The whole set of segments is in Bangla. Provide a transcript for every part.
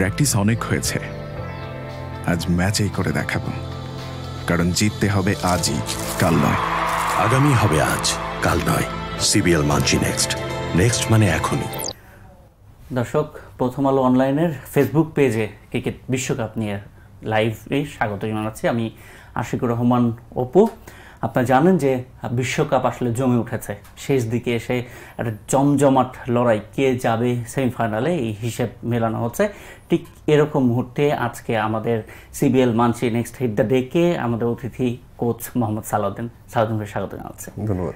প্র্যাকটিস অনেক হয়েছে আজ ম্যাচেই করে দেখাবো কারণ জিততে হবে আজই কাল নয় আগামী হবে আজ কাল নয় সিবিএল মানছি নেক্সট নেক্সট মানে এখনই দর্শক প্রথম আলো অনলাইনের ফেসবুক পেজে ক্রিকেট বিশ্বকাপ নিয়ে লাইভে স্বাগত জানাচ্ছি আমি আশিকুর রহমান অপু আপনারা জানেন যে বিশ্বকাপ আসলে জমে উঠেছে শেষ দিকে এসে একটা জমজমাট লড়াই কে যাবে সেমিফাইনালে এই হিসেব মেলানো হচ্ছে ঠিক এরকম মুহূর্তে আজকে আমাদের সিবিএল মানসি নেক্সট হিট দ্য ডেকে আমাদের অতিথি কোচ মোহাম্মদ সালাউদ্দিন সালাউদ্দিন ভাই স্বাগত জানাচ্ছে ধন্যবাদ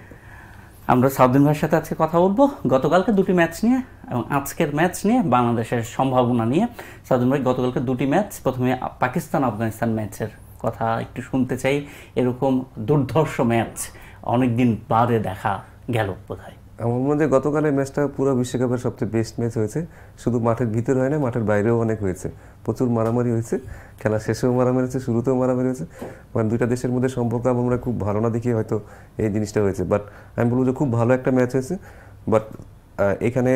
আমরা সাউদ্দিন ভাইয়ের সাথে আজকে কথা বলবো গতকালকে দুটি ম্যাচ নিয়ে এবং আজকের ম্যাচ নিয়ে বাংলাদেশের সম্ভাবনা নিয়ে সাউদ্দিন ভাই গতকালকে দুটি ম্যাচ প্রথমে পাকিস্তান আফগানিস্তান ম্যাচের কথা একটু শুনতে চাই এরকম দুর্ধর্ষ ম্যাচ অনেকদিন বাদে দেখা গেল বোধহয় আমার মধ্যে গতকালের ম্যাচটা পুরো বিশ্বকাপের সবচেয়ে বেস্ট ম্যাচ হয়েছে শুধু মাঠের ভিতরে হয় না মাঠের বাইরেও অনেক হয়েছে প্রচুর মারামারি হয়েছে খেলা শেষেও মারামারি হয়েছে শুরুতেও মারামারি হয়েছে মানে দুইটা দেশের মধ্যে সম্পর্ক আমরা খুব ভালো না দেখিয়ে হয়তো এই জিনিসটা হয়েছে বাট আমি বলবো যে খুব ভালো একটা ম্যাচ হয়েছে বাট এখানে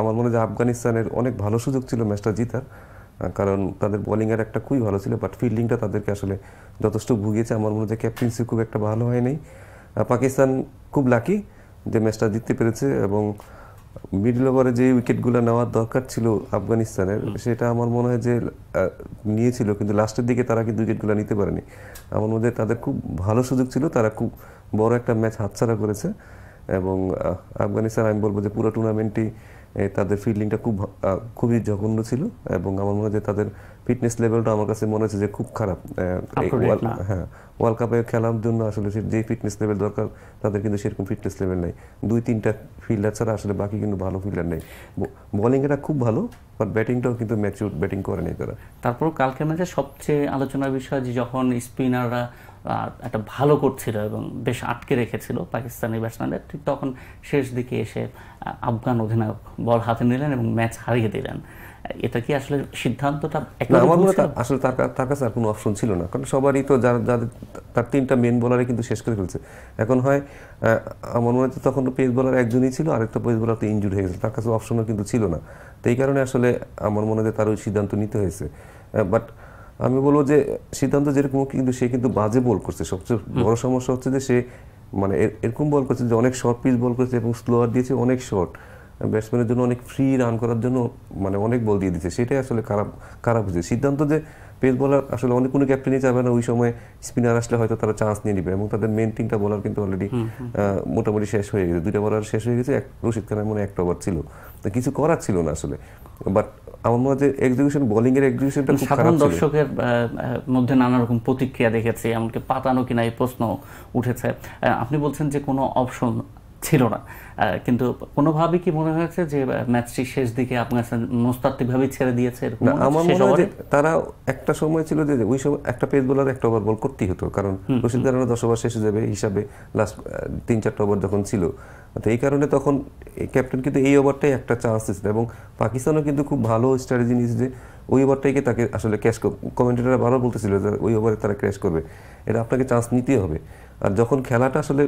আমার মনে হয় আফগানিস্তানের অনেক ভালো সুযোগ ছিল ম্যাচটা জিতার কারণ তাদের বোলিংয়ের একটা খুবই ভালো ছিল বাট ফিল্ডিংটা তাদেরকে আসলে যথেষ্ট ভুগিয়েছে আমার মনে হয় ক্যাপ্টেন্সি খুব একটা ভালো হয়নি পাকিস্তান খুব লাকি যে ম্যাচটা জিততে পেরেছে এবং মিডল ওভারে যে উইকেটগুলো নেওয়ার দরকার ছিল আফগানিস্তানের সেটা আমার মনে হয় যে নিয়েছিল কিন্তু লাস্টের দিকে তারা কিন্তু উইকেটগুলো নিতে পারেনি আমার মধ্যে তাদের খুব ভালো সুযোগ ছিল তারা খুব বড় একটা ম্যাচ হাতছাড়া করেছে এবং আফগানিস্তান আমি বলবো যে পুরো টুর্নামেন্টটি তাদের ফিল্ডিংটা খুব খুবই জঘন্য ছিল এবং আমার মনে হয় যে তাদের ফিটনেস লেভেলটা আমার কাছে মনে হচ্ছে যে খুব খারাপ হ্যাঁ ওয়ার্ল্ড কাপে খেলার জন্য আসলে যে ফিটনেস লেভেল দরকার তাদের কিন্তু সেরকম ফিটনেস লেভেল নেই দুই তিনটা ফিল্ডার ছাড়া আসলে বাকি কিন্তু ভালো ফিল্ডার নেই বোলিং এটা খুব ভালো বাট ব্যাটিংটাও কিন্তু ম্যাচিউর ব্যাটিং করে নেই তারা তারপর কালকের ম্যাচে সবচেয়ে আলোচনার বিষয় যে যখন স্পিনাররা একটা ভালো করছিল এবং বেশ আটকে রেখেছিল পাকিস্তানি ব্যাটসম্যানদের ঠিক তখন শেষ দিকে এসে আফগান অধিনায়ক বল হাতে নিলেন এবং ম্যাচ হারিয়ে দিলেন এটা কি আসলে সিদ্ধান্তটা আসলে তার কাছে আর কোনো অপশন ছিল না কারণ সবারই তো যারা যাদের তার তিনটা মেন বলারে কিন্তু শেষ করে ফেলছে এখন হয় আমার মনে হচ্ছে তখন পেস বলার একজনই ছিল আরেকটা পেস বলার তো ইঞ্জুরি হয়ে গেছে তার কাছে অপশনও কিন্তু ছিল না তো এই কারণে আসলে আমার মনে হয় তার ওই সিদ্ধান্ত নিতে হয়েছে বাট আমি বলবো যে সিদ্ধান্ত যেরকম কিন্তু সে কিন্তু বাজে বল করছে সবচেয়ে বড় সমস্যা হচ্ছে যে সে মানে এরকম বল করছে যে অনেক শর্ট পিচ বল করছে এবং স্লোয়ার দিয়েছে অনেক শর্ট ব্যাটসম্যানের জন্য অনেক ফ্রি রান করার জন্য মানে অনেক বল দিয়ে দিচ্ছে সেটাই আসলে খারাপ খারাপ হয়েছে সিদ্ধান্ত যে পেস বলার আসলে অনেক কোনো ক্যাপ্টেনই চাবে না ওই সময় স্পিনার আসলে হয়তো তারা চান্স নিয়ে নেবে এবং তাদের মেন তিনটা বলার কিন্তু অলরেডি মোটামুটি শেষ হয়ে গেছে দুইটা বলার শেষ হয়ে গেছে এক রশিদ খানের মনে একটা ওভার ছিল তো কিছু করার ছিল না আসলে বাট আমার মনে হয় এক্সিকিউশন বোলিং এর এক্সিকিউশনটা খুব খারাপ দর্শকের মধ্যে নানা রকম প্রতিক্রিয়া দেখেছি এমনকি পাতানো কিনা এই প্রশ্ন উঠেছে আপনি বলছেন যে কোনো অপশন ছিল না কিন্তু কোনোভাবে কি মনে হয়েছে যে ম্যাচটি শেষ দিকে আফগানিস্তান মোস্তাত্ত্বিকভাবে ছেড়ে দিয়েছে আমার মনে হয় তারা একটা সময় ছিল যে ওই সময় একটা পেস বোলার একটা ওভার বল করতেই হতো কারণ রশিদ গারানো দশ ওভার শেষ যাবে হিসাবে লাস্ট তিন চারটা ওভার যখন ছিল তো এই কারণে তখন ক্যাপ্টেন কিন্তু এই ওভারটাই একটা চান্স দিয়েছিল এবং পাকিস্তানও কিন্তু খুব ভালো স্ট্র্যাটেজি নিয়েছে যে ওই ওভারটাইকে তাকে আসলে ক্যাশ কমেন্টেটাররা বারবার বলতেছিল যে ওই ওভারে তারা ক্র্যাশ করবে এটা আপনাকে চান্স নিতেই হবে আর যখন খেলাটা আসলে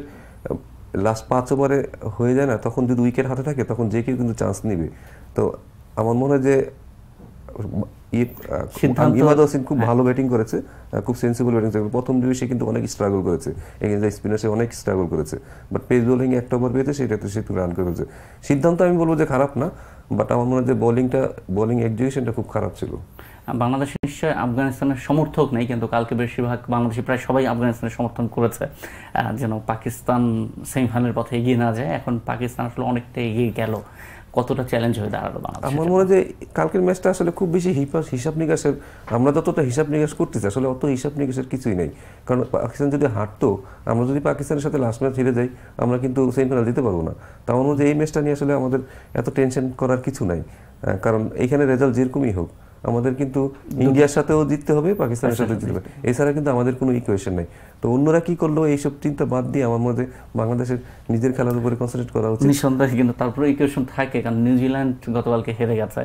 লাস্ট পাঁচ ওভারে হয়ে যায় না তখন যদি উইকেট হাতে থাকে তখন যে কেউ কিন্তু চান্স নিবে তো আমার মনে হয় যে ইমাদ হোসেন খুব হ্যাঁ। ভালো ব্যাটিং করেছে খুব সেন্সিবল ব্যাটিং করেছে প্রথম সে কিন্তু অনেক স্ট্রাগল করেছে এগেন্স স্পিনার সে অনেক স্ট্রাগল করেছে বাট পেস বোলিং একটা ওভার পেয়েছে সেটাতে সে রান করেছে সিদ্ধান্ত আমি বলবো যে খারাপ না বাট আমার মনে হয় যে বোলিংটা বোলিং এক্সিকিউশনটা খুব খারাপ ছিল বাংলাদেশ নিশ্চয় আফগানিস্তানের সমর্থক নেই কিন্তু কালকে বেশিরভাগ বাংলাদেশি প্রায় সবাই আফগানিস্তানের সমর্থন করেছে যেন পাকিস্তান সেমিফাইনাল পথে এগিয়ে না যায় এখন পাকিস্তান আসলে অনেকটা এগিয়ে গেল কতটা চ্যালেঞ্জ হয়ে দাঁড়ালো বাংলাদেশ আমার মনে হয় যে কালকের ম্যাচটা আসলে খুব বেশি হিসাব নিকাশের আমরা ততটা হিসাব নিকাশ করতেছি আসলে অত হিসাব নিকাশের কিছুই নেই কারণ পাকিস্তান যদি হারতো আমরা যদি পাকিস্তানের সাথে লাস্ট ম্যাচ হেরে যাই আমরা কিন্তু সেমিফাইনাল দিতে পারবো না তার মধ্যে এই ম্যাচটা নিয়ে আসলে আমাদের এত টেনশন করার কিছু নাই কারণ এখানে রেজাল্ট যেরকমই হোক আমাদের কিন্তু ইন্ডিয়ার সাথেও জিততে হবে পাকিস্তানের সাথেও জিততে হবে এছাড়া কিন্তু আমাদের কোনো ইকুয়েশন নাই তো অন্যরা কি করলো এইসব চিন্তা বাদ দিয়ে আমার মধ্যে বাংলাদেশের নিজের খেলার উপরে কনসেন্ট্রেট করা উচিত নিঃসন্দেহে কিন্তু তারপরে ইকুয়েশন থাকে কারণ নিউজিল্যান্ড গতকালকে হেরে গেছে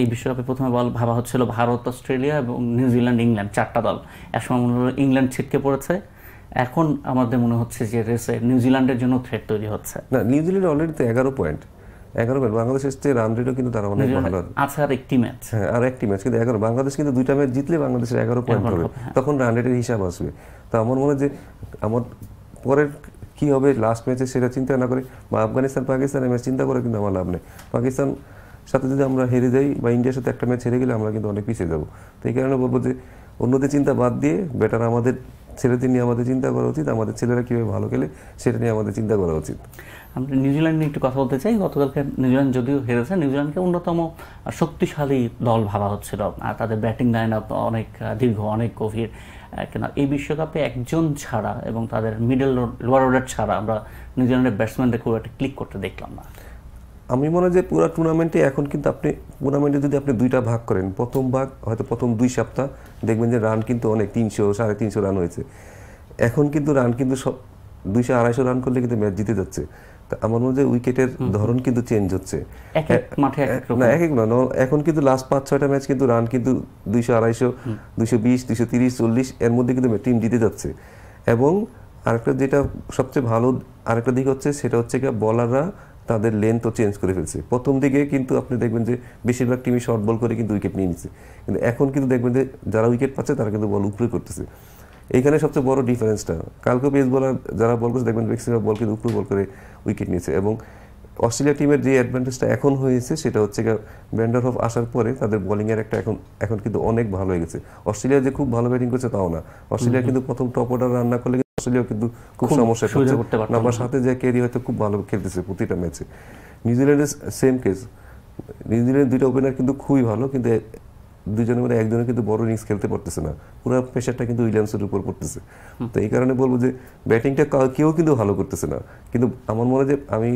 এই বিশ্বকাপে প্রথমে বল ভাবা হচ্ছিল ভারত অস্ট্রেলিয়া এবং নিউজিল্যান্ড ইংল্যান্ড চারটা দল এখন মনে হলো ইংল্যান্ড ছিটকে পড়েছে এখন আমাদের মনে হচ্ছে যে রেসে নিউজিল্যান্ডের জন্য থ্রেট তৈরি হচ্ছে না নিউজিল্যান্ড অলরেডি তো এগারো পয়েন্ট এগারো ম্যাচ বাংলাদেশের চেয়ে রান রেটও কিন্তু তারা অনেক হ্যাঁ, ভালো আছে আচ্ছা, আর একটি ম্যাচ হ্যাঁ আর একটি ম্যাচ কিন্তু এগারো বাংলাদেশ কিন্তু দুইটা ম্যাচ জিতলে বাংলাদেশের এগারো পয়েন্ট হবে হ্যাঁ। তখন রান রেটের হিসাব আসবে তা আমার মনে হয় যে আমার পরের কি হবে লাস্ট ম্যাচে সেটা চিন্তা না করে বা আফগানিস্তান পাকিস্তানের ম্যাচ চিন্তা করে কিন্তু আমার লাভ নেই পাকিস্তান সাথে যদি আমরা হেরে যাই বা ইন্ডিয়ার সাথে একটা ম্যাচ হেরে গেলে আমরা কিন্তু অনেক পিছিয়ে যাবো তো এই কারণে বলবো যে অন্যদের চিন্তা বাদ দিয়ে বেটার আমাদের ছেলেদের নিয়ে আমাদের চিন্তা করা উচিত আমাদের ছেলেরা কীভাবে ভালো খেলে সেটা নিয়ে আমাদের চিন্তা করা উচিত আমরা নিউজিল্যান্ড নিয়ে একটু কথা বলতে চাই গতকালকে নিউজিল্যান্ড যদিও হেরেছে নিউজিল্যান্ডকে অন্যতম শক্তিশালী দল ভাবা হচ্ছিল আর তাদের ব্যাটিং লাইন আপ অনেক দীর্ঘ অনেক গভীর কেন এই বিশ্বকাপে একজন ছাড়া এবং তাদের মিডল লোয়ার অর্ডার ছাড়া আমরা নিউজিল্যান্ডের ব্যাটসম্যানদের খুব একটা ক্লিক করতে দেখলাম না আমি মনে হয় যে পুরো টুর্নামেন্টে এখন কিন্তু আপনি টুর্নামেন্টে যদি আপনি দুইটা ভাগ করেন প্রথম ভাগ হয়তো প্রথম দুই সপ্তাহ দেখবেন যে রান কিন্তু অনেক তিনশো সাড়ে তিনশো রান হয়েছে এখন কিন্তু রান কিন্তু সব দুইশো আড়াইশো রান করলে কিন্তু ম্যাচ জিতে যাচ্ছে তা আমার মনে হয় উইকেটের ধরন কিন্তু চেঞ্জ হচ্ছে না এক এক না এখন কিন্তু লাস্ট পাঁচ ছয়টা ম্যাচ কিন্তু রান কিন্তু দুইশো আড়াইশো দুইশো বিশ দুইশো তিরিশ চল্লিশ এর মধ্যে কিন্তু টিম জিতে যাচ্ছে এবং আরেকটা যেটা সবচেয়ে ভালো আরেকটা দিক হচ্ছে সেটা হচ্ছে কি বলাররা তাদের লেন্থও চেঞ্জ করে ফেলছে প্রথম দিকে কিন্তু আপনি দেখবেন যে বেশিরভাগ টিমই শর্ট বল করে কিন্তু উইকেট নিয়ে নিচ্ছে কিন্তু এখন কিন্তু দেখবেন যে যারা উইকেট পাচ্ছে তারা কিন্তু বল উপরে করতেছে এইখানে সবচেয়ে বড় ডিফারেন্সটা কালকে পেস বলার যারা বল করছে দেখবেন ম্যাক্সিমাম বল কিন্তু উপরে বল করে উইকেট নিয়েছে এবং অস্ট্রেলিয়া টিমের যে অ্যাডভান্টেজটা এখন হয়েছে সেটা হচ্ছে ব্যান্ডার হফ আসার পরে তাদের বোলিংয়ের একটা এখন এখন কিন্তু অনেক ভালো হয়ে গেছে অস্ট্রেলিয়া যে খুব ভালো ব্যাটিং করছে তাও না অস্ট্রেলিয়া কিন্তু প্রথম টপ অর্ডার রান্না করলে অস্ট্রেলিয়াও কিন্তু খুব সমস্যা করছে নাম্বার সাথে যে কেরি হয়তো খুব ভালো খেলতেছে প্রতিটা ম্যাচে নিউজিল্যান্ডের সেম কেস নিউজিল্যান্ডের দুইটা ওপেনার কিন্তু খুবই ভালো কিন্তু দুজনের মধ্যে একজনে কিন্তু বড় ইনিংস খেলতে পারতেছে না পুরো প্রেশারটা কিন্তু উইলিয়ামসের উপর পড়তেছে তো এই কারণে বলবো যে ব্যাটিংটা কেউ কিন্তু ভালো করতেছে না কিন্তু আমার মনে যে আমি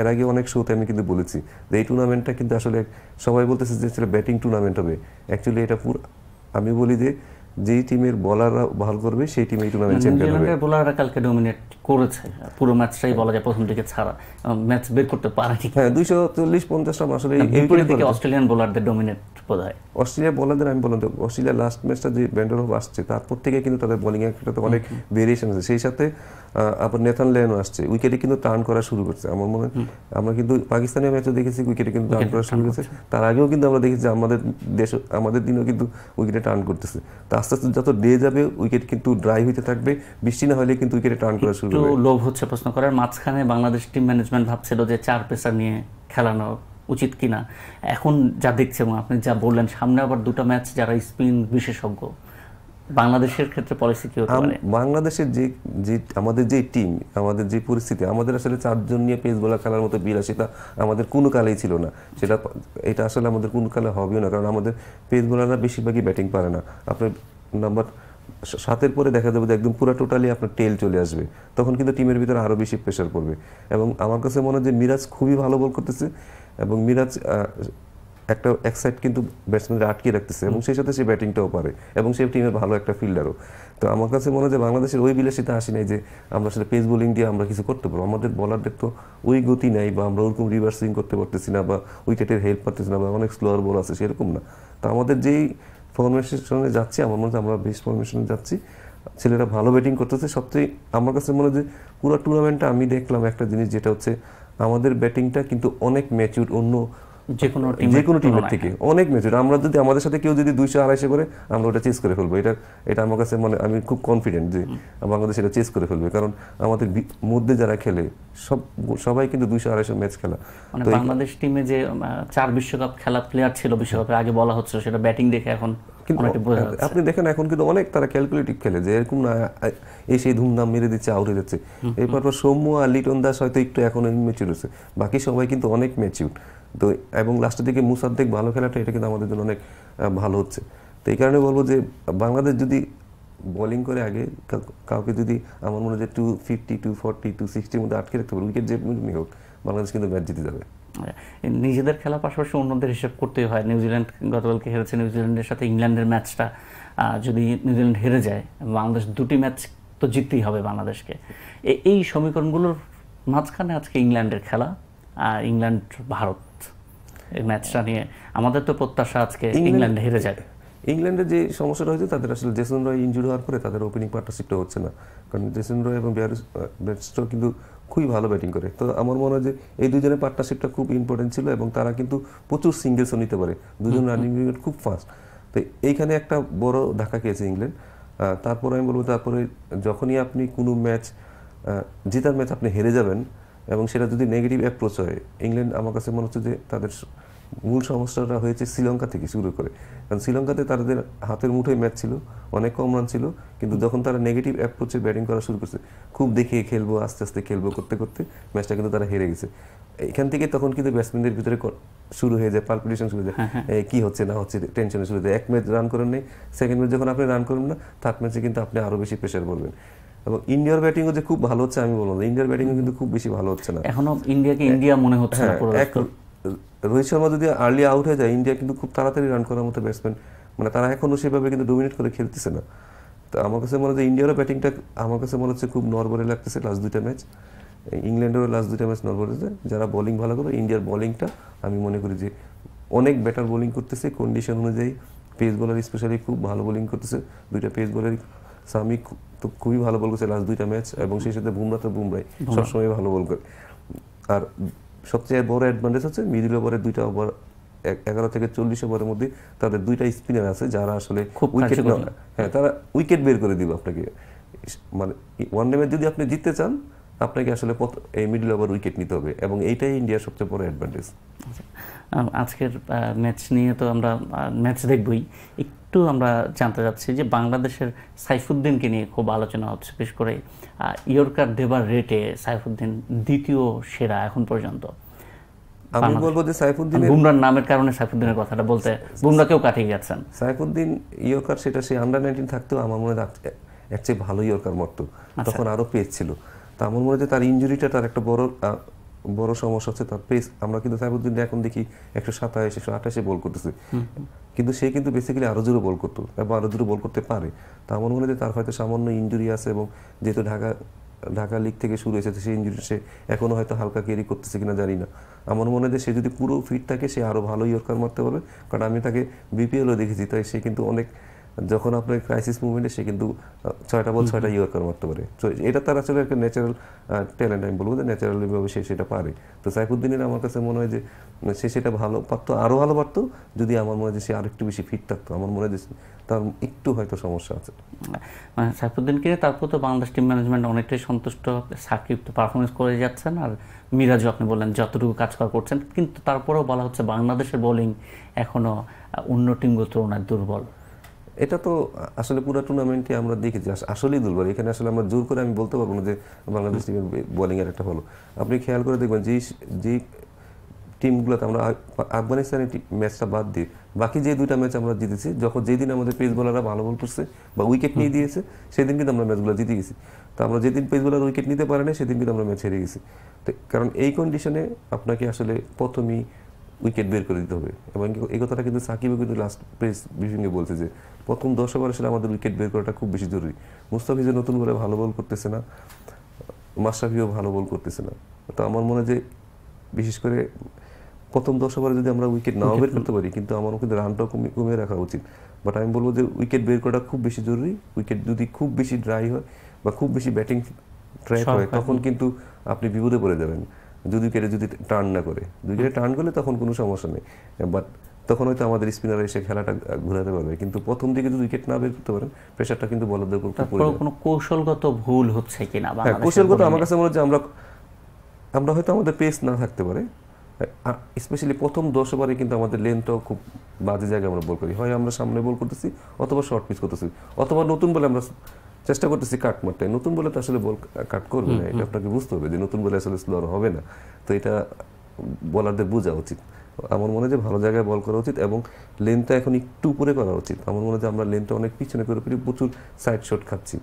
এর আগে অনেক শোতে আমি কিন্তু বলেছি যে এই টুর্নামেন্টটা কিন্তু আসলে সবাই বলতেছে যে ব্যাটিং টুর্নামেন্ট হবে অ্যাকচুয়ালি এটা পুরো আমি বলি যে যেই টিমের বলাররা ভালো করবে সেই টিমেই টুর্নামেন্ট চ্যাম্পিয়ন হবে বোলাররা কালকে ডমিনেট করেছে পুরো ম্যাচটাই হ্যাঁ। বলা যায় প্রথম দিকে ছাড়া ম্যাচ বের করতে পারে কি হ্যাঁ দুইশো চল্লিশ পঞ্চাশ রান আসলে দিকে অস্ট্রেলিয়ান বোলারদের ডমিনেট বোধহয় অস্ট্রেলিয়া বোলারদের আমি বলতে অস্ট্রেলিয়া লাস্ট ম্যাচটা যে ব্যান্ডার হোপ আসছে তারপর থেকে কিন্তু তাদের বোলিং একটা অনেক ভেরিয়েশন আছে সেই সাথে আবার নেথান লেন আসছে উইকেটে কিন্তু টার্ন করা শুরু করছে আমার মনে আমরা কিন্তু পাকিস্তানের ম্যাচে দেখেছি উইকেটে কিন্তু টার্ন করা শুরু করেছে তার আগেও কিন্তু আমরা দেখেছি যে আমাদের দেশ আমাদের দিনও কিন্তু উইকেটে টার্ন করতেছে তো আস্তে আস্তে যত ডে যাবে উইকেট কিন্তু ড্রাই হইতে থাকবে বৃষ্টি না হলে কিন্তু উইকেটে টার্ন করা শুরু একটু লোভ হচ্ছে প্রশ্ন করার মাঝখানে বাংলাদেশ টিম ম্যানেজমেন্ট ভাবছিল যে চার পেসার নিয়ে খেলানো উচিত কিনা এখন যা দেখছে এবং আপনি যা বললেন সামনে আবার দুটো ম্যাচ যারা স্পিন বিশেষজ্ঞ বাংলাদেশের ক্ষেত্রে পলিসি কি হতে পারে বাংলাদেশের যে যে আমাদের যে টিম আমাদের যে পরিস্থিতি আমাদের আসলে চারজন নিয়ে পেস বোলার খেলার মতো বিলাসিতা আমাদের কোনো কালেই ছিল না সেটা এটা আসলে আমাদের কোনো কালে হবেও না কারণ আমাদের পেস বলাররা বেশিরভাগই ব্যাটিং পারে না আপনার নাম্বার সাতের পরে দেখা যাবে যে একদম পুরো টোটালি আপনার টেল চলে আসবে তখন কিন্তু টিমের ভিতরে আরও বেশি প্রেশার পড়বে এবং আমার কাছে মনে হয় যে মিরাজ খুবই ভালো বল করতেছে এবং মিরাজ একটা এক সাইড কিন্তু ব্যাটসম্যানরা আটকে রাখতেছে এবং সেই সাথে সে ব্যাটিংটাও পারে এবং সে টিমের ভালো একটা ফিল্ডারও তো আমার কাছে মনে হয় যে বাংলাদেশের ওই বিলাসিতে আসে নাই যে আমরা আসলে পেস বোলিং দিয়ে আমরা কিছু করতে পারবো আমাদের বলারদের তো ওই গতি নাই বা আমরা ওরকম রিভার্সিং করতে পারতেছি না বা উইকেটের হেল্প পারতেছি না বা অনেক স্লোয়ার বল আছে সেরকম না তো আমাদের যেই ফর্মেশনে যাচ্ছি আমার মনে হয় আমরা বেশ ফর্মেশনে যাচ্ছি ছেলেরা ভালো ব্যাটিং করতেছে সবচেয়ে আমার কাছে মনে হয় যে পুরো টুর্নামেন্টটা আমি দেখলাম একটা জিনিস যেটা হচ্ছে আমাদের ব্যাটিংটা কিন্তু অনেক ম্যাচিউর অন্য যে কোনো টিমের থেকে হ্যাঁ। অনেক মেচুর আমরা যদি আমাদের সাথে কেউ যদি দুইশো আড়াইশো করে আমরা ওটা চেস করে ফেলবো এটা এটা আমার কাছে মানে আমি খুব কনফিডেন্ট যে বাংলাদেশ এটা চেস করে ফেলবে কারণ আমাদের মধ্যে যারা খেলে সব সবাই কিন্তু দুইশো আড়াইশো ম্যাচ খেলা মানে বাংলাদেশ টিমে যে চার বিশ্বকাপ খেলা প্লেয়ার ছিল বিশ্বকাপের আগে বলা হচ্ছিল সেটা ব্যাটিং দেখে এখন আপনি দেখেন এখন কিন্তু অনেক তারা ক্যালকুলেটিভ খেলে যে এরকম না এই সেই ধুমধাম মেরে দিচ্ছে আউরে যাচ্ছে এরপর সৌম্য আর লিটন দাস হয়তো একটু এখন ম্যাচিউর হচ্ছে বাকি সবাই কিন্তু অনেক ম্যাচিউর তো এবং লাস্টের দিকে মুসাদ্দেক ভালো খেলাটা এটা কিন্তু আমাদের জন্য অনেক ভালো হচ্ছে তো এই কারণে বলবো যে বাংলাদেশ যদি বোলিং করে আগে কাউকে যদি আমার মনে হয় যে two fifty two forty two সিক্সটির মধ্যে আটকে রাখতে পারে উইকেট যে হোক বাংলাদেশ কিন্তু ম্যাচ জিতে যাবে হ্যাঁ, নিজেদের খেলা পাশাপাশি অন্যদের হিসেব করতেই হয় নিউজিল্যান্ড গতকালকে হেরেছে নিউজিল্যান্ডের সাথে ইংল্যান্ডের ম্যাচটা যদি নিউজিল্যান্ড হেরে যায় বাংলাদেশ দুটি ম্যাচ তো জিততেই হবে বাংলাদেশকে এই সমীকরণগুলোর মাঝখানে আজকে ইংল্যান্ডের খেলা ইংল্যান্ড ভারত এই ম্যাচটা নিয়ে আমাদের তো প্রত্যাশা আজকে ইংল্যান্ড হেরে যাবে ইংল্যান্ডের যে সমস্যাটা হয়েছে তাদের আসলে জেসন রয় ইঞ্জুরি হওয়ার পরে তাদের ওপেনিং পার্টনারশিপটা হচ্ছে না কারণ জেসন রয় এবং কিন্তু খুবই ভালো ব্যাটিং করে তো আমার মনে হয় যে এই দুজনের পার্টনারশিপটা খুব ইম্পর্টেন্ট ছিল এবং তারা কিন্তু প্রচুর সিঙ্গেলসও নিতে পারে দুজন রানিং উইকেট খুব ফাস্ট তো এইখানে একটা বড় ধাক্কা খেয়েছে ইংল্যান্ড তারপরে আমি বলবো তারপরে যখনই আপনি কোনো ম্যাচ জেতার ম্যাচ আপনি হেরে যাবেন এবং সেটা যদি নেগেটিভ অ্যাপ্রোচ হয় ইংল্যান্ড আমার কাছে মনে হচ্ছে যে তাদের মূল সমস্যাটা হয়েছে শ্রীলঙ্কা থেকে শুরু করে কারণ শ্রীলঙ্কাতে তাদের হাতের মুঠোয় ম্যাচ ছিল অনেক কম রান ছিল কিন্তু যখন তারা নেগেটিভ অ্যাপ্রোচে ব্যাটিং করা শুরু করছে খুব দেখিয়ে খেলবো আস্তে আস্তে খেলবো করতে করতে ম্যাচটা কিন্তু তারা হেরে গেছে এখান থেকে তখন কিন্তু ব্যাটসম্যানদের ভিতরে শুরু হয়ে যায় পালপিটেশন শুরু হয়ে যায় হ্যাঁ, হ্যাঁ। কী হচ্ছে না হচ্ছে টেনশনে শুরু হয়ে যায় এক ম্যাচ রান করেন নেই সেকেন্ড ম্যাচ যখন আপনি রান করবেন না থার্ড ম্যাচে কিন্তু আপনি আরও বেশি প্রেশার পড়বেন এবং ইন্ডিয়ার ব্যাটিংও যে খুব ভালো হচ্ছে আমি বলবো না ইন্ডিয়ার ব্যাটিংও কিন্তু খুব বেশি ভালো হচ্ছে না এখনো ইন্ডিয়াকে ইন্ডিয়া মনে হচ্ছে না হ্যাঁ, রোহিত শর্মা যদি আর্লি আউট হয়ে যায় ইন্ডিয়া কিন্তু খুব তাড়াতাড়ি রান করার মতো ব্যাটসম্যান মানে তারা এখনও সেভাবে কিন্তু ডোমিনেট করে খেলতেছে না তো আমার কাছে মনে হচ্ছে ইন্ডিয়ারও ব্যাটিংটা আমার কাছে মনে হচ্ছে খুব নরবরে লাগতেছে লাস্ট দুইটা ম্যাচ ইংল্যান্ডেরও লাস্ট দুইটা ম্যাচ নরবরেছে যারা বোলিং ভালো করে ইন্ডিয়ার বোলিংটা আমি মনে করি যে অনেক ব্যাটার বোলিং করতেছে কন্ডিশন অনুযায়ী পেস বলার স্পেশালি খুব ভালো বোলিং করতেছে দুইটা পেস বলারই সামি আমি তো খুবই ভালো বল করেছে লাস্ট দুইটা ম্যাচ এবং সেই সাথে বুমরা তো বুমরাই সবসময় ভালো বল করে আর সবচেয়ে বড় অ্যাডভান্টেজ হচ্ছে মিডিল ওভারে দুইটা ওভার এগারো থেকে চল্লিশ ওভারের মধ্যে তাদের দুইটা স্পিনার আছে যারা আসলে খুব উইকেট হ্যাঁ তারা উইকেট বের করে দিবে আপনাকে মানে ওয়ান ডে যদি আপনি জিততে চান আপনাকে আসলে এই মিডল ওভার উইকেট নিতে হবে এবং এইটাই ইন্ডিয়ার সবচেয়ে বড় অ্যাডভান্টেজ আচ্ছা। আজকের ম্যাচ নিয়ে তো আমরা ম্যাচ দেখবই একটু আমরা জানতে যাচ্ছি যে বাংলাদেশের সাইফুদ্দিনকে নিয়ে খুব আলোচনা হচ্ছে বিশেষ করে ইয়র্কার দেবার রেটে সাইফুদ্দিন দ্বিতীয় সেরা এখন পর্যন্ত আমি বলবো যে সাইফুদ্দিন বুমরার নামের কারণে সাইফুদ্দিনের কথাটা বলতে বুমরাকেও কাটিয়ে গেছেন সাইফুদ্দিন ইয়র্কার সেটা আন্ডার নাইনটিন থাকতেও আমার মনে একচেয়ে ভালো ইয়র্কার মরতো আচ্ছা। তখন আরও পেজ তা আমার মনে হয় তার ইঞ্জুরিটা তার একটা বড় বড় সমস্যা হচ্ছে তার পেস আমরা কিন্তু সাইফুদ্দিন এখন দেখি একশো সাতাশ একশো আঠাশে বল করতেছে কিন্তু সে কিন্তু বেসিক্যালি আরও জোরে বল করতো এবং আরও জোরে বল করতে পারে তা আমার মনে হয় তার হয়তো সামান্য ইঞ্জুরি আছে এবং যেহেতু ঢাকা ঢাকা লিগ থেকে শুরু হয়েছে সেই ইঞ্জুরি সে এখনও হয়তো হালকা ক্যারি করতেছে কিনা জানি না আমার মনে হয় যে সে যদি পুরো ফিট থাকে সে আরও ভালো ইয়র্কার মারতে পারবে কারণ আমি তাকে বিপিএলও দেখেছি তাই সে কিন্তু অনেক যখন আপনার ক্রাইসিস মুভমেন্টে সে কিন্তু ছয়টা বল ছয়টা আকার মারতে পারে তো এটা তার আসলে একটা ন্যাচারাল ট্যালেন্ট আমি বলবো যে ন্যাচারালিভাবে সে সেটা পারে তো সাইফুদ্দিনের আমার কাছে মনে হয় যে সে সেটা ভালো পারতো আরও ভালো পারতো যদি আমার মনে হয় যে সে আরেকটু বেশি ফিট থাকতো আমার মনে হয় যে তার একটু হয়তো সমস্যা আছে মানে সাইফুদ্দিনকে তারপর তো বাংলাদেশ টিম ম্যানেজমেন্ট অনেকটাই সন্তুষ্ট সাকিব তো পারফরমেন্স করে যাচ্ছেন আর মিরাজও আপনি বললেন যতটুকু কাজ করা করছেন কিন্তু তারপরেও বলা হচ্ছে বাংলাদেশের বোলিং এখনও অন্য টিমগুলো তুলনায় দুর্বল এটা তো আসলে পুরো টুর্নামেন্টে আমরা দেখেছি আসলেই দুর্বল এখানে আসলে আমরা জোর করে আমি বলতে পারবো না যে বাংলাদেশ টিমের বোলিংয়ের একটা ভালো আপনি খেয়াল করে দেখবেন যেই যেই টিমগুলোতে আমরা আফগানিস্তানের ম্যাচটা বাদ দিয়ে বাকি যে দুইটা ম্যাচ আমরা জিতেছি যখন যেদিন আমাদের পেস বোলাররা ভালো বল করছে বা উইকেট নিয়ে দিয়েছে সেদিন কিন্তু আমরা ম্যাচগুলো জিতে গেছি তো আমরা যেদিন পেস বোলার উইকেট নিতে পারে না সেদিন কিন্তু আমরা ম্যাচ হেরে গেছি তো কারণ এই কন্ডিশনে আপনাকে আসলে প্রথমেই উইকেট বের করে দিতে হবে এবং এই কথাটা কিন্তু সাকিবও কিন্তু লাস্ট প্রেস ব্রিফিংয়ে বলছে যে প্রথম দশ ওভার আসলে আমাদের উইকেট বের করাটা খুব বেশি জরুরি মুস্তাফিজও নতুন করে ভালো বল করতেছে না মাশরাফিও ভালো বল করতেছে না তো আমার মনে হয় যে বিশেষ করে প্রথম দশ ওভারে যদি আমরা উইকেট নাও বের করতে পারি কিন্তু আমার কিন্তু রানটাও কমিয়ে কমিয়ে রাখা উচিত বাট আমি বলবো যে উইকেট বের করাটা খুব বেশি জরুরি উইকেট যদি খুব বেশি ড্রাই হয় বা খুব বেশি ব্যাটিং ট্র্যাক হয় তখন কিন্তু আপনি বিপদে পড়ে যাবেন কেটে যদি টার্ন না করে দুই কেটে টার্ন করলে তখন কোনো সমস্যা নেই বাট তখন হয়তো আমাদের স্পিনার এসে খেলাটা ঘুরাতে পারবে কিন্তু প্রথম দিকে যদি উইকেট না বের করতে পারেন প্রেশারটা কিন্তু বলার দরকার কোনো কৌশলগত ভুল হচ্ছে কিনা হ্যাঁ কৌশলগত আমার কাছে মনে হচ্ছে আমরা আমরা হয়তো আমাদের পেস না থাকতে পারে স্পেশালি প্রথম দশ ওভারে কিন্তু আমাদের লেনটাও খুব বাজে জায়গায় আমরা বল করি হয় আমরা সামনে বল করতেছি অথবা শর্ট পিচ করতেছি অথবা নতুন বলে আমরা চেষ্টা করতেছি কাট মারতে নতুন বলে তো আসলে বল কাট করবে না এটা আপনাকে বুঝতে হবে যে নতুন বলে আসলে স্লোর হবে না তো এটা বলারদের বোঝা উচিত আমার মনে হয় যে ভালো জায়গায় বল করা উচিত এবং লেনটা এখন একটু উপরে করা উচিত আমার মনে হয় যে আমরা লেনটা অনেক পিছনে করে ফেলি প্রচুর সাইড শট খাচ্ছি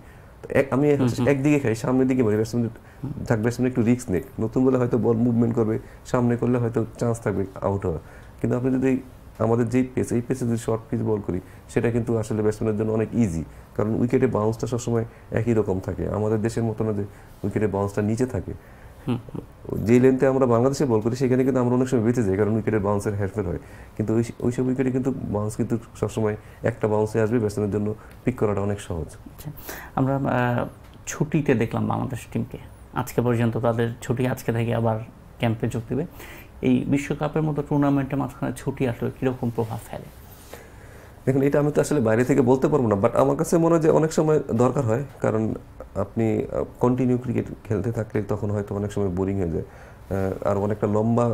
আমি একদিকে খাই সামনের দিকে মারি ব্যাটসম্যান থাক ব্যাটসম্যান একটু রিস্ক নেই নতুন বলে হয়তো বল মুভমেন্ট করবে সামনে করলে হয়তো চান্স থাকবে আউট হওয়ার কিন্তু আপনি যদি আমাদের যেই পেস এই পেসে যদি শর্ট পিচ বল করি সেটা কিন্তু আসলে ব্যাটসম্যানের জন্য অনেক ইজি কারণ উইকেটে বাউন্সটা সবসময় একই রকম থাকে আমাদের দেশের মতো না যে উইকেটে বাউন্সটা নিচে থাকে যে লেনতে আমরা বাংলাদেশে বল করি সেখানে কিন্তু আমরা অনেক সময় বেঁচে যাই কারণ উইকেটের বাউন্সের হেরফের হয় কিন্তু ওই ওইসব উইকেটে কিন্তু বাউন্স কিন্তু সবসময় একটা বাউন্সে আসবে ব্যাটসম্যানের জন্য পিক করাটা অনেক সহজ আচ্ছা, আমরা ছুটিতে দেখলাম বাংলাদেশ টিমকে আজকে পর্যন্ত তাদের ছুটি আজকে থেকে আবার ক্যাম্পে যোগ দেবে এই বিশ্বকাপের মতো টুর্নামেন্টে মাঝখানে ছুটি আসলে কীরকম প্রভাব ফেলে দেখুন এটা আমি তো আসলে বাইরে থেকে বলতে পারবো না বাট আমার কাছে মনে হয় যে অনেক সময় দরকার হয় কারণ আপনি কন্টিনিউ ক্রিকেট খেলতে থাকলে তখন হয়তো অনেক সময় বোরিং হয়ে যায় আর অনেকটা লম্বা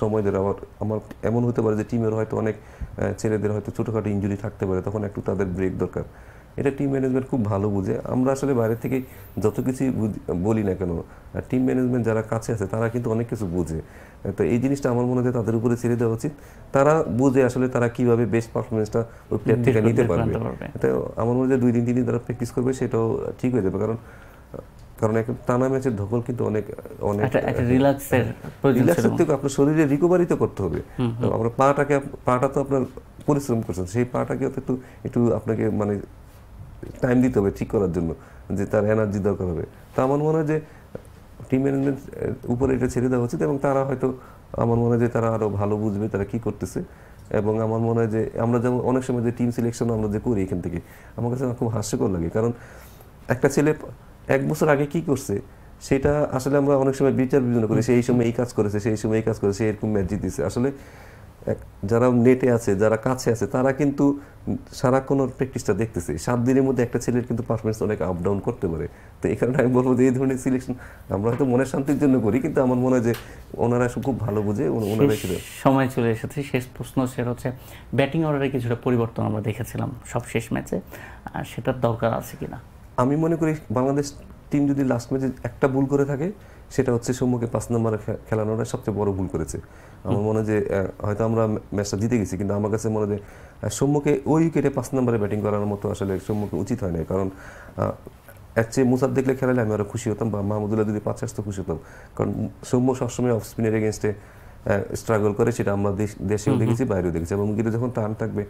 সময় ধরে আবার আমার এমন হতে পারে যে টিমের হয়তো অনেক ছেলেদের হয়তো ছোটোখাটো ইঞ্জুরি থাকতে পারে তখন একটু তাদের ব্রেক দরকার এটা টিম ম্যানেজমেন্ট খুব ভালো বুঝে আমরা আসলে বাইরে থেকে যত কিছুই বলি না কেন টিম ম্যানেজমেন্ট যারা কাছে আছে তারা কিন্তু অনেক কিছু বুঝে তো এই জিনিসটা আমার মনে হয় তাদের উপরে ছেড়ে দেওয়া উচিত তারা বুঝে আসলে তারা কিভাবে বেস্ট পারফরমেন্সটা ওই প্লেয়ার থেকে নিতে পারবে তো আমার মনে হয় দুই দিন তিন দিন তারা প্র্যাকটিস করবে সেটাও ঠিক হয়ে যাবে কারণ কারণ একটা টানা ম্যাচের ধকল কিন্তু অনেক অনেক রিল্যাক্সের থেকে আপনার শরীরে রিকভারি তো করতে হবে আমরা পাটাকে পাটা তো আপনার পরিশ্রম করছেন সেই পাটাকে একটু একটু আপনাকে মানে টাইম দিতে হবে ঠিক করার জন্য যে তার এনার্জি দরকার হবে তা আমার মনে হয় যে টিম ম্যানেজমেন্ট উপরে এটা ছেড়ে দেওয়া উচিত এবং তারা হয়তো আমার মনে হয় যে তারা আরও ভালো বুঝবে তারা কি করতেছে এবং আমার মনে হয় যে আমরা যেমন অনেক সময় যে টিম সিলেকশন আমরা যে করি এখান থেকে আমার কাছে খুব হাস্যকর লাগে কারণ একটা ছেলে এক বছর আগে কি করছে সেটা আসলে আমরা অনেক সময় বিচার বিবেচনা করি সেই সময় এই কাজ করেছে সেই সময় এই কাজ করেছে এরকম ম্যাচ জিতেছে আসলে যারা নেটে আছে যারা কাছে আছে তারা কিন্তু সারাক্ষণ ওর প্র্যাকটিসটা দেখতেছে সাত দিনের মধ্যে একটা ছেলের কিন্তু পারফরমেন্স অনেক আপ ডাউন করতে পারে তো এই কারণে আমি বলবো যে এই ধরনের সিলেকশন আমরা হয়তো মনের শান্তির জন্য করি কিন্তু আমার মনে হয় যে ওনারা খুব ভালো বুঝে ওনারা সময় চলে এসেছে শেষ প্রশ্ন সেটা হচ্ছে ব্যাটিং অর্ডারে কিছুটা পরিবর্তন আমরা দেখেছিলাম সব শেষ ম্যাচে আর সেটার দরকার আছে কিনা আমি মনে করি বাংলাদেশ টিম যদি লাস্ট ম্যাচে একটা ভুল করে থাকে সেটা হচ্ছে সম্মুখে পাঁচ নম্বরে খেলানোটা সবচেয়ে বড় ভুল করেছে আমার মনে হয় যে হয়তো আমরা ম্যাচটা জিতে গেছি কিন্তু আমার কাছে মনে হয় সম্মুখে ওই উইকেটে পাঁচ নম্বরে ব্যাটিং করার মতো আসলে সম্মুখে উচিত হয় না কারণ এর চেয়ে মুসাদ দেখলে খেলালে আমি আরও খুশি হতাম বা মাহমুদুল্লাহ যদি পাঁচ আসতো খুশি হতাম কারণ সৌম্য সবসময় অফ স্পিনের এগেনস্টে স্ট্রাগল করে সেটা আমরা দেশেও দেখেছি বাইরেও দেখেছি এবং কিন্তু যখন টান থাকবে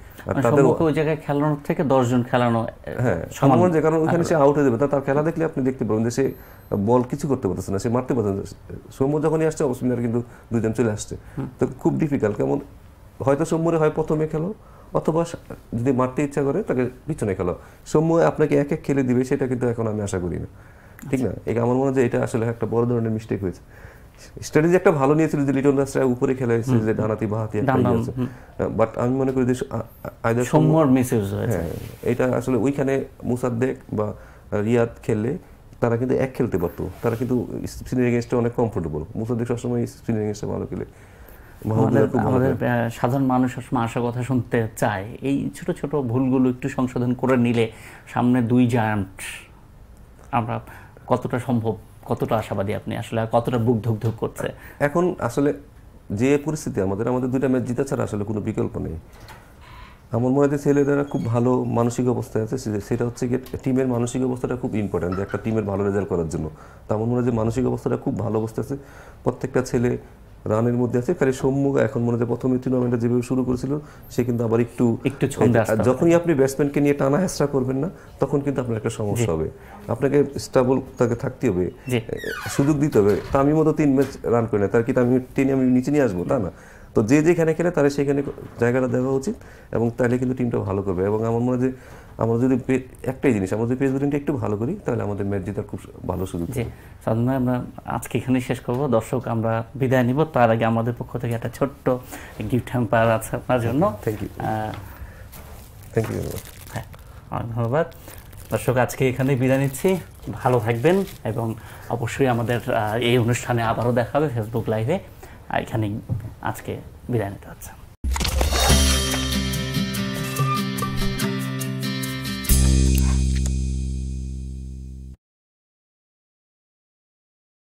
তাদের ওই জায়গায় খেলানোর থেকে দশজন খেলানো হ্যাঁ সমান যে কারণ ওখানে সে আউট হয়ে যাবে তার খেলা দেখলে আপনি দেখতে পাবেন যে সে বল কিছু করতে পারতেছে না সে মারতে পারছে না সৌম্য যখনই আসছে অবসমিনার কিন্তু দুজন চলে আসছে তো খুব ডিফিকাল্ট কেমন হয়তো সৌম্যরে হয় প্রথমে খেলো অথবা যদি মারতে ইচ্ছা করে তাকে পিছনে খেলো সৌম্য আপনাকে এক এক খেলে দিবে সেটা কিন্তু এখন আমি আশা করি না ঠিক আচ্ছা। না আমার মনে হয় যে এটা আসলে একটা বড় ধরনের মিস্টেক হয়েছে স্ট্র্যাটেজি একটা ভালো নিয়েছিল যে লিটন দাসরা উপরে খেলে এসেছে যে ডানাতি বাহাতি বাট আমি মনে করি যে আইদার সম্মর মিসইউজ হয়েছে এটা আসলে ওইখানে মুসাদ্দেক বা রিয়াদ খেললে তারা কিন্তু এক খেলতে পারতো তারা কিন্তু স্পিনের এগেনস্টে অনেক কমফোর্টেবল মুসাদ্দেক সবসময় স্পিনের এগেনস্টে ভালো খেলে আমাদের সাধারণ মানুষ সবসময় আশা কথা শুনতে চায় এই ছোট ছোট ভুলগুলো একটু সংশোধন করে নিলে সামনে দুই জায়ান্ট আমরা কতটা সম্ভব কতটা আশাবাদী আপনি আসলে কতটা বুক ধুক ধুক করছে এখন আসলে যে পরিস্থিতি আমাদের আমাদের দুইটা ম্যাচ জিতা ছাড়া আসলে কোনো বিকল্প নেই আমার মনে হয় ছেলেরা খুব ভালো মানসিক অবস্থায় আছে সেটা হচ্ছে গিয়ে টিমের মানসিক অবস্থাটা খুব ইম্পর্ট্যান্ট যে একটা টিমের ভালো রেজাল্ট করার জন্য তো আমার মনে হয় যে মানসিক অবস্থাটা খুব ভালো অবস্থা আছে প্রত্যেকটা ছেলে রানের মধ্যে আছে খালি সম্মুখ এখন মনে হয় প্রথমে টুর্নামেন্টটা যেভাবে শুরু করেছিল সে কিন্তু আবার একটু একটু ছন্দে যখনই আপনি ব্যাটসম্যানকে নিয়ে টানা হেসরা করবেন না তখন কিন্তু আপনার একটা সমস্যা হবে আপনাকে স্টাবল তাকে থাকতে হবে সুযোগ দিতে হবে আমি মতো তিন ম্যাচ রান করে না তার কি আমি টেনে আমি নিচে নিয়ে আসবো তা না তো যে যেখানে খেলে তারা সেখানে জায়গাটা দেওয়া উচিত এবং তাহলে কিন্তু টিমটা ভালো করবে এবং আমার মনে হয় যে আমরা যদি একটাই জিনিস আমরা যদি পেস বোলিংটা একটু ভালো করি তাহলে আমাদের ম্যাচ জেতার খুব ভালো সুযোগ জি সাধন ভাই আমরা আজকে এখানেই শেষ করব দর্শক আমরা বিদায় নিব তার আগে আমাদের পক্ষ থেকে একটা ছোট্ট গিফট হ্যাম্পার আছে আপনার জন্য থ্যাংক ইউ থ্যাংক ইউ হ্যাঁ ধন্যবাদ দর্শক আজকে এখানে বিদায় নিচ্ছি ভালো থাকবেন এবং অবশ্যই আমাদের এই অনুষ্ঠানে আবারও দেখা হবে ফেসবুক লাইভে এখানেই আজকে বিদায় নিতে হচ্ছে